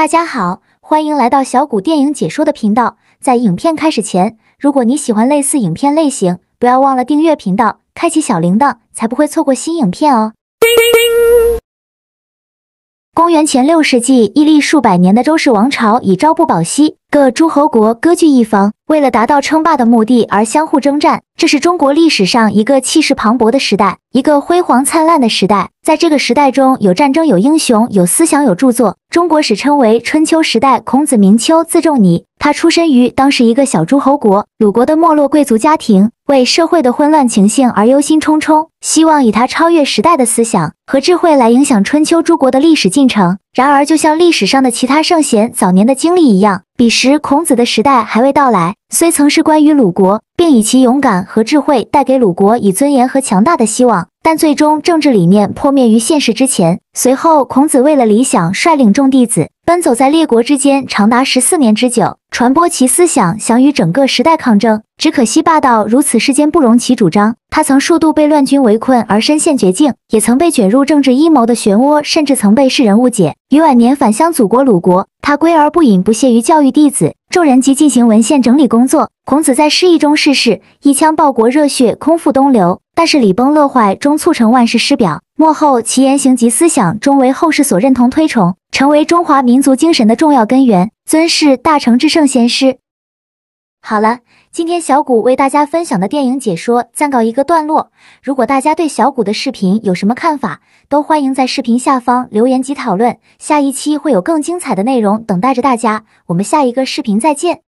大家好，欢迎来到小谷电影解说的频道。在影片开始前，如果你喜欢类似影片类型，不要忘了订阅频道，开启小铃铛，才不会错过新影片哦。公元前六世纪，屹立数百年的周氏王朝已朝不保夕，各诸侯国割据一方，为了达到称霸的目的而相互征战。这是中国历史上一个气势磅礴的时代，一个辉煌灿烂的时代。在这个时代中有战争，有英雄，有思想，有著作。中国史称为春秋时代。孔子名丘，字仲尼。他出身于当时一个小诸侯国鲁国的没落贵族家庭，为社会的混乱情形而忧心忡忡，希望以他超越时代的思想和智慧来影响春秋诸国的历史进程。然而，就像历史上的其他圣贤早年的经历一样，彼时孔子的时代还未到来。虽曾是关于鲁国，并以其勇敢和智慧带给鲁国以尊严和强大的希望，但最终政治理念破灭于现实之前。随后，孔子为了理想，率领众弟子。奔走在列国之间长达十四年之久，传播其思想，想与整个时代抗争。只可惜霸道如此，世间不容其主张。他曾数度被乱军围困而身陷绝境，也曾被卷入政治阴谋的漩涡，甚至曾被世人误解。于晚年返乡祖国鲁国，他归而不隐，不屑于教育弟子，众人即进行文献整理工作。孔子在失意中逝世，一腔报国热血空付东流。但是礼崩乐坏终促成万世师表，末后其言行及思想终为后世所认同推崇。成为中华民族精神的重要根源，尊师大成至圣先师。好了，今天小谷为大家分享的电影解说暂告一个段落。如果大家对小谷的视频有什么看法，都欢迎在视频下方留言及讨论。下一期会有更精彩的内容等待着大家，我们下一个视频再见。